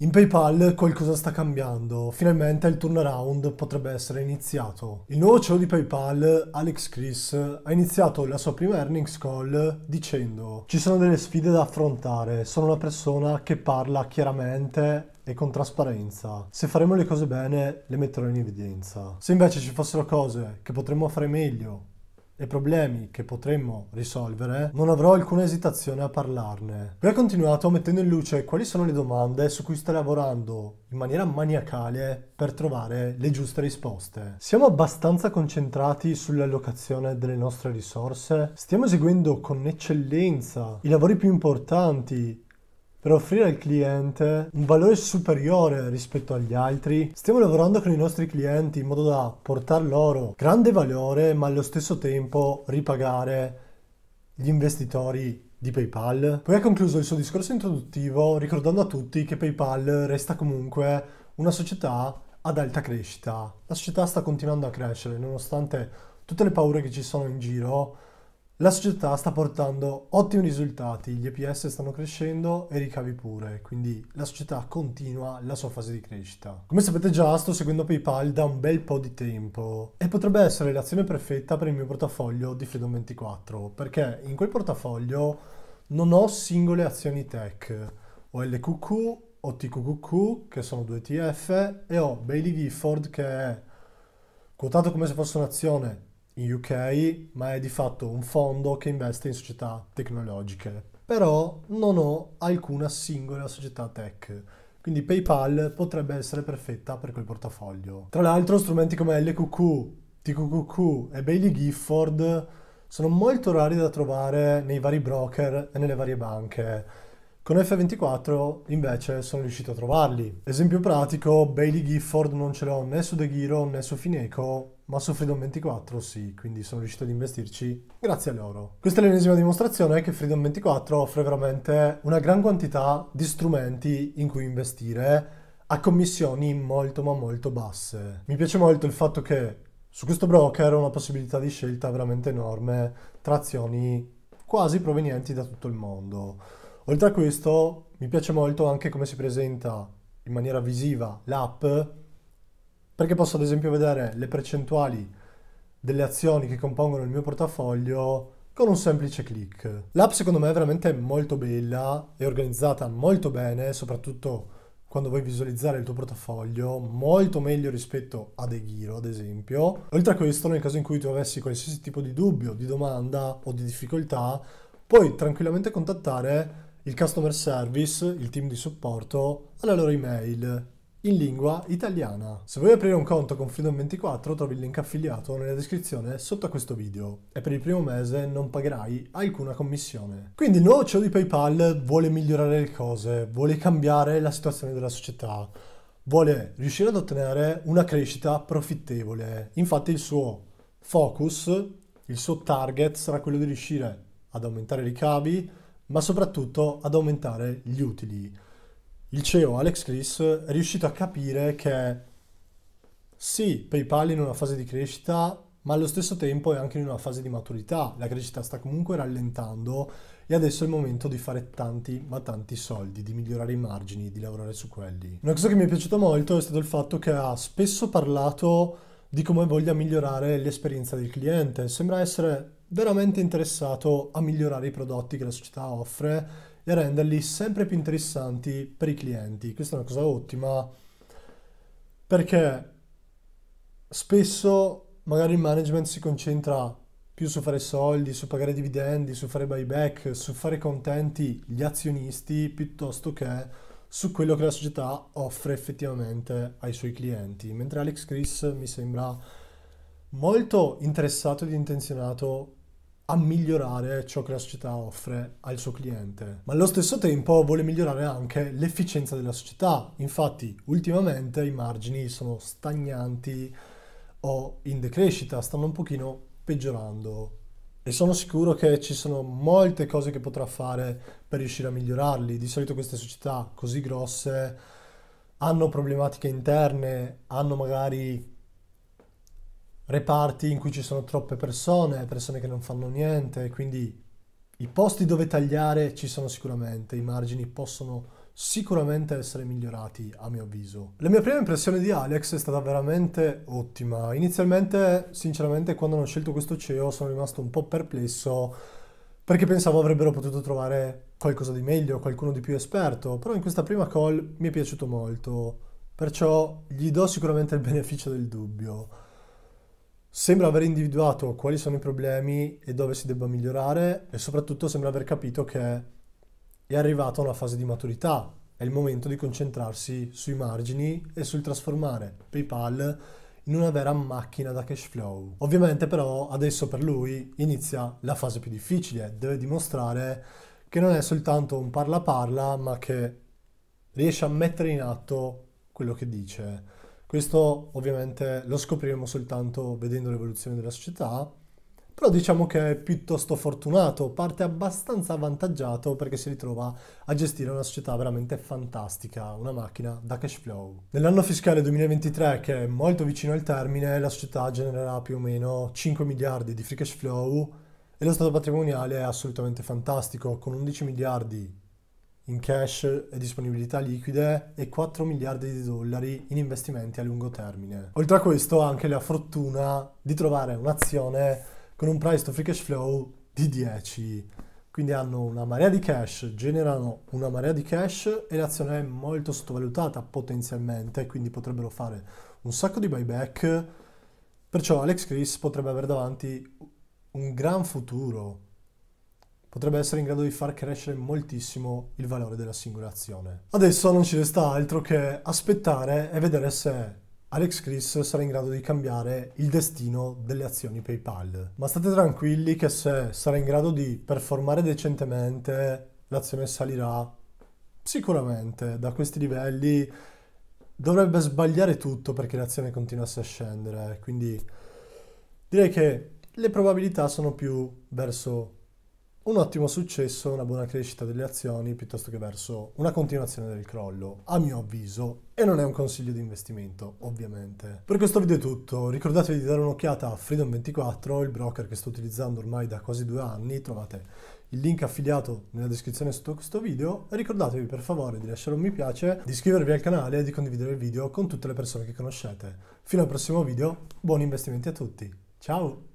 In PayPal qualcosa sta cambiando, finalmente il turnaround potrebbe essere iniziato. Il nuovo CEO di PayPal, Alex Chris, ha iniziato la sua prima earnings call dicendo ci sono delle sfide da affrontare, sono una persona che parla chiaramente e con trasparenza. Se faremo le cose bene le metterò in evidenza. Se invece ci fossero cose che potremmo fare meglio e problemi che potremmo risolvere, non avrò alcuna esitazione a parlarne. Poi ha continuato mettendo in luce quali sono le domande su cui sta lavorando in maniera maniacale per trovare le giuste risposte. Siamo abbastanza concentrati sull'allocazione delle nostre risorse? Stiamo eseguendo con eccellenza i lavori più importanti per offrire al cliente un valore superiore rispetto agli altri. Stiamo lavorando con i nostri clienti in modo da portar loro grande valore, ma allo stesso tempo ripagare gli investitori di PayPal. Poi ha concluso il suo discorso introduttivo ricordando a tutti che PayPal resta comunque una società ad alta crescita. La società sta continuando a crescere nonostante tutte le paure che ci sono in giro la società sta portando ottimi risultati, gli EPS stanno crescendo e i ricavi pure, quindi la società continua la sua fase di crescita. Come sapete già, sto seguendo PayPal da un bel po' di tempo e potrebbe essere l'azione perfetta per il mio portafoglio di Freedom24, perché in quel portafoglio non ho singole azioni tech, ho LQQ, ho TQQQ che sono due ETF e ho Bailey Gifford che è quotato come se fosse un'azione in UK, ma è di fatto un fondo che investe in società tecnologiche. Però non ho alcuna singola società tech. Quindi PayPal potrebbe essere perfetta per quel portafoglio. Tra l'altro strumenti come LQQ, TQQQ e Bailey Gifford sono molto rari da trovare nei vari broker e nelle varie banche. Con F24 invece sono riuscito a trovarli. Esempio pratico, Bailey Gifford non ce l'ho né su De Giro né su Fineco, ma su Freedom24 sì, quindi sono riuscito ad investirci grazie a loro. Questa è l'ennesima dimostrazione che Freedom24 offre veramente una gran quantità di strumenti in cui investire a commissioni molto ma molto basse. Mi piace molto il fatto che su questo broker ho una possibilità di scelta veramente enorme tra azioni quasi provenienti da tutto il mondo. Oltre a questo mi piace molto anche come si presenta in maniera visiva l'app perché posso ad esempio vedere le percentuali delle azioni che compongono il mio portafoglio con un semplice click. L'app secondo me è veramente molto bella, è organizzata molto bene, soprattutto quando vuoi visualizzare il tuo portafoglio, molto meglio rispetto ad Eghiro ad esempio. Oltre a questo, nel caso in cui tu avessi qualsiasi tipo di dubbio, di domanda o di difficoltà, puoi tranquillamente contattare il customer service, il team di supporto, alla loro email in lingua italiana. Se vuoi aprire un conto con Freedom24 trovi il link affiliato nella descrizione sotto a questo video e per il primo mese non pagherai alcuna commissione. Quindi il nuovo CEO di PayPal vuole migliorare le cose, vuole cambiare la situazione della società, vuole riuscire ad ottenere una crescita profittevole. Infatti il suo focus, il suo target sarà quello di riuscire ad aumentare i ricavi, ma soprattutto ad aumentare gli utili il CEO Alex Chris è riuscito a capire che sì, PayPal è in una fase di crescita, ma allo stesso tempo è anche in una fase di maturità. La crescita sta comunque rallentando e adesso è il momento di fare tanti, ma tanti soldi, di migliorare i margini, di lavorare su quelli. Una cosa che mi è piaciuta molto è stato il fatto che ha spesso parlato di come voglia migliorare l'esperienza del cliente. Sembra essere veramente interessato a migliorare i prodotti che la società offre e renderli sempre più interessanti per i clienti. Questa è una cosa ottima perché spesso magari il management si concentra più su fare soldi, su pagare dividendi, su fare buyback, su fare contenti gli azionisti piuttosto che su quello che la società offre effettivamente ai suoi clienti. Mentre Alex Chris mi sembra molto interessato ed intenzionato a migliorare ciò che la società offre al suo cliente, ma allo stesso tempo vuole migliorare anche l'efficienza della società. Infatti, ultimamente i margini sono stagnanti o in decrescita, stanno un pochino peggiorando e sono sicuro che ci sono molte cose che potrà fare per riuscire a migliorarli. Di solito queste società così grosse hanno problematiche interne, hanno magari reparti in cui ci sono troppe persone, persone che non fanno niente, quindi i posti dove tagliare ci sono sicuramente, i margini possono sicuramente essere migliorati a mio avviso. La mia prima impressione di Alex è stata veramente ottima. Inizialmente, sinceramente, quando hanno scelto questo CEO sono rimasto un po' perplesso perché pensavo avrebbero potuto trovare qualcosa di meglio, qualcuno di più esperto, però in questa prima call mi è piaciuto molto, perciò gli do sicuramente il beneficio del dubbio. Sembra aver individuato quali sono i problemi e dove si debba migliorare e soprattutto sembra aver capito che è arrivata una fase di maturità. È il momento di concentrarsi sui margini e sul trasformare PayPal in una vera macchina da cash flow. Ovviamente però adesso per lui inizia la fase più difficile, deve dimostrare che non è soltanto un parla parla, ma che riesce a mettere in atto quello che dice. Questo ovviamente lo scopriremo soltanto vedendo l'evoluzione della società, però diciamo che è piuttosto fortunato, parte abbastanza avvantaggiato perché si ritrova a gestire una società veramente fantastica, una macchina da cash flow. Nell'anno fiscale 2023, che è molto vicino al termine, la società genererà più o meno 5 miliardi di free cash flow e lo stato patrimoniale è assolutamente fantastico, con 11 miliardi in cash e disponibilità liquide e 4 miliardi di dollari in investimenti a lungo termine. Oltre a questo ha anche la fortuna di trovare un'azione con un price to free cash flow di 10. Quindi hanno una marea di cash, generano una marea di cash e l'azione è molto sottovalutata potenzialmente, quindi potrebbero fare un sacco di buyback. Perciò Alex Chris potrebbe avere davanti un gran futuro potrebbe essere in grado di far crescere moltissimo il valore della singola azione. Adesso non ci resta altro che aspettare e vedere se Alex Chris sarà in grado di cambiare il destino delle azioni PayPal. Ma state tranquilli che se sarà in grado di performare decentemente, l'azione salirà sicuramente da questi livelli. Dovrebbe sbagliare tutto perché l'azione continuasse a scendere, quindi direi che le probabilità sono più verso un ottimo successo, una buona crescita delle azioni piuttosto che verso una continuazione del crollo, a mio avviso, e non è un consiglio di investimento, ovviamente. Per questo video è tutto, ricordatevi di dare un'occhiata a Freedom24, il broker che sto utilizzando ormai da quasi due anni, trovate il link affiliato nella descrizione sotto questo video, ricordatevi per favore di lasciare un mi piace, di iscrivervi al canale e di condividere il video con tutte le persone che conoscete. Fino al prossimo video, buoni investimenti a tutti, ciao!